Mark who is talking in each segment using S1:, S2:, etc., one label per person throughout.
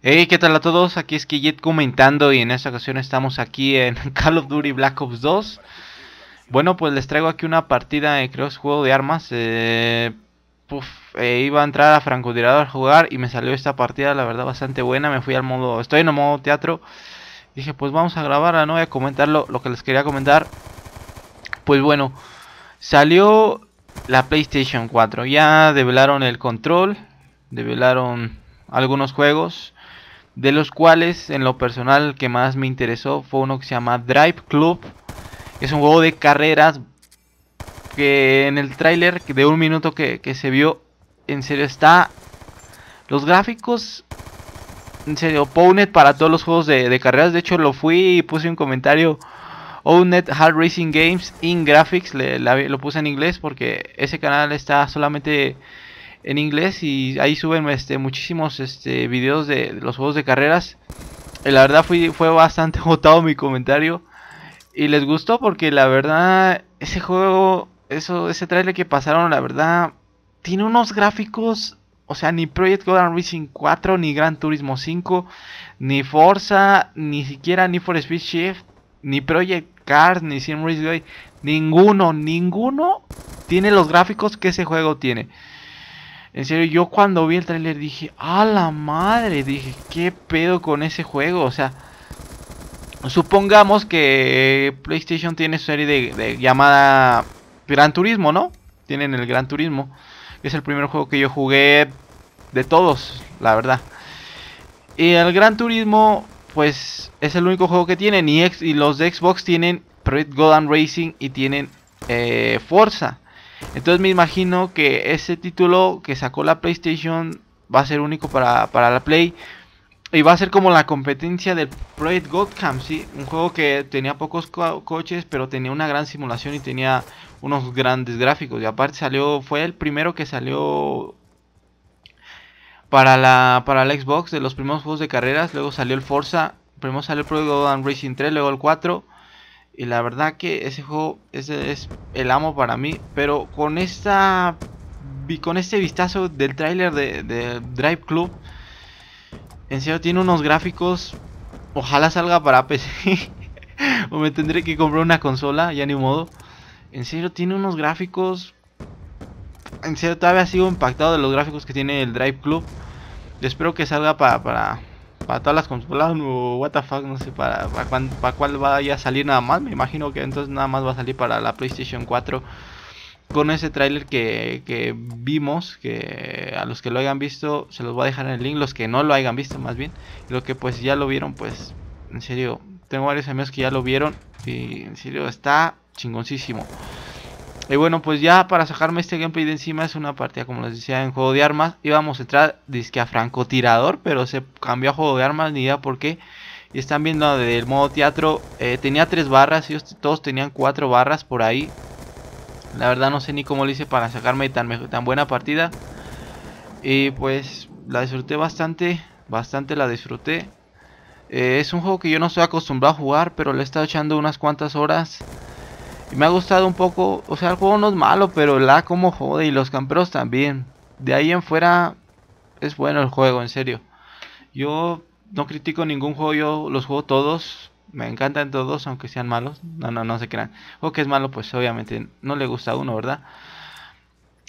S1: Hey, ¿qué tal a todos? Aquí es Kijit comentando y en esta ocasión estamos aquí en Call of Duty Black Ops 2. Bueno, pues les traigo aquí una partida de eh, creo es juego de armas. Eh, eh, iba a entrar a francotirador a jugar y me salió esta partida, la verdad, bastante buena. Me fui al modo, estoy en el modo teatro. Dije, pues vamos a grabarla, no voy a comentar lo que les quería comentar. Pues bueno, salió la PlayStation 4. Ya develaron el control, develaron algunos juegos de los cuales en lo personal que más me interesó fue uno que se llama Drive Club. Es un juego de carreras que en el tráiler de un minuto que, se vio, en serio está... Los gráficos en serio, Pownet para todos los juegos de, carreras. De hecho, lo fui y puse un comentario. net Hard Racing Games in Graphics. Le, lo puse en inglés porque ese canal está solamente en inglés y ahí suben este, muchísimos este, videos de, los juegos de carreras. Eh, la verdad fui, fue bastante votado mi comentario y les gustó porque la verdad ese juego, eso, ese trailer que pasaron, la verdad tiene unos gráficos o sea, ni Project Gotham Racing 4, ni Gran Turismo 5, ni Forza, ni siquiera ni for Speed Shift, ni Project Cars, ni Sim Day ninguno, ninguno tiene los gráficos que ese juego tiene. En serio, yo cuando vi el tráiler dije, a la madre, dije, ¿qué pedo con ese juego? O sea, supongamos que PlayStation tiene su serie de, llamada Gran Turismo, ¿no? Tienen el Gran Turismo, es el primer juego que yo jugué de todos, la verdad. Y el Gran Turismo, pues, es el único juego que tienen. Y, y los de Xbox tienen Project Golden Racing y tienen eh, Forza. Entonces me imagino que ese título que sacó la PlayStation va a ser único para, la Play. Y va a ser como la competencia del Project Gotham, ¿sí? Un juego que tenía pocos coches, pero tenía una gran simulación y tenía unos grandes gráficos. Y aparte salió, fue el primero que salió para la, para Xbox de los primeros juegos de carreras. Luego salió el Forza, primero salió el Project Gotham Racing 3, luego el 4. Y la verdad que ese juego ese es el amo para mí. Pero con esta. Con este vistazo del tráiler de, Drive Club. En serio tiene unos gráficos. Ojalá salga para PC. o me tendré que comprar una consola. Ya ni modo. En serio tiene unos gráficos. En serio todavía sido impactado de los gráficos que tiene el Drive Club. Espero que salga para, para todas las consolas o what no sé para, para, cuál vaya a salir nada más. Me imagino que entonces nada más va a salir para la PlayStation 4. Con ese tráiler que, que, vimos, que a los que lo hayan visto, se los voy a dejar en el link, los que no lo hayan visto más bien, y los que pues ya lo vieron, pues en serio, tengo varios amigos que ya lo vieron y en serio está chingoncísimo. Y bueno, pues ya para sacarme este gameplay de encima es una partida, como les decía, en juego de armas. Íbamos a entrar, disque a francotirador, pero se cambió a juego de armas, ni idea por qué. Y están viendo del modo teatro, eh, tenía tres barras, ellos este, todos tenían cuatro barras por ahí. La verdad no sé ni cómo lo hice para sacarme tan, tan buena partida. Y pues la disfruté bastante, bastante la disfruté. Eh, es un juego que yo no estoy acostumbrado a jugar, pero le he estado echando unas cuantas horas. Y me ha gustado un poco, o sea, el juego no es malo, pero la como jode y los camperos también. De ahí en fuera es bueno el juego, en serio. Yo no critico ningún juego, yo los juego todos. Me encantan todos, aunque sean malos. No, no, no se crean. O que es malo, pues obviamente no le gusta a uno, ¿verdad?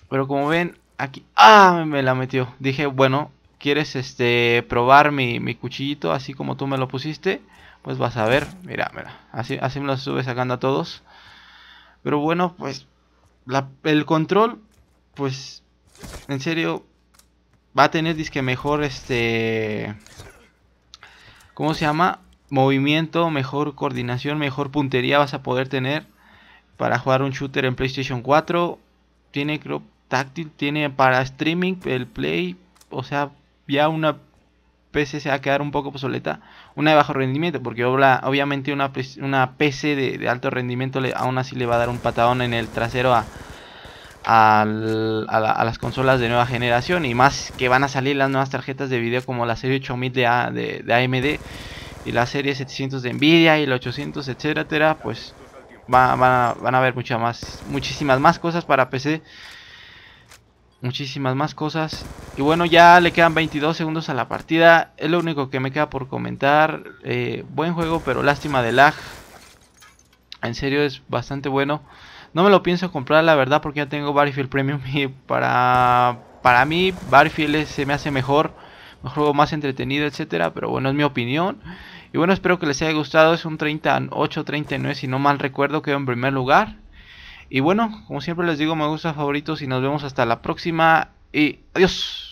S1: Pero como ven, aquí... ¡Ah! Me la metió. Dije, bueno, ¿quieres este probar mi, cuchillito así como tú me lo pusiste? Pues vas a ver. Mira, mira. Así, así me lo estuve sacando a todos. Pero bueno, pues el control, pues en serio, va a tener disque mejor este... ¿Cómo se llama? Movimiento, mejor coordinación, mejor puntería vas a poder tener para jugar un shooter en PlayStation 4. Tiene creo táctil, tiene para streaming, el play, o sea, ya una PC se va a quedar un poco obsoleta, una de bajo rendimiento, porque obviamente una, una PC de, alto rendimiento aún así le va a dar un patadón en el trasero a, las consolas de nueva generación y más que van a salir las nuevas tarjetas de video como la serie 8000 de, AMD y la serie 700 de Nvidia y la 800, etcétera, pues van, a, van a haber muchas más, muchísimas más cosas para PC muchísimas más cosas. Y bueno, ya le quedan 22 segundos a la partida. Es lo único que me queda por comentar. Eh, buen juego, pero lástima de lag. En serio, es bastante bueno. No me lo pienso comprar, la verdad, porque ya tengo Barfield Premium. Y para, para mí, Battlefield se me hace mejor. Un juego más entretenido, etcétera. Pero bueno, es mi opinión. Y bueno, espero que les haya gustado. Es un 38, 39, si no mal recuerdo, quedó en primer lugar. Y bueno, como siempre les digo, me gusta favoritos y nos vemos hasta la próxima. Y adiós.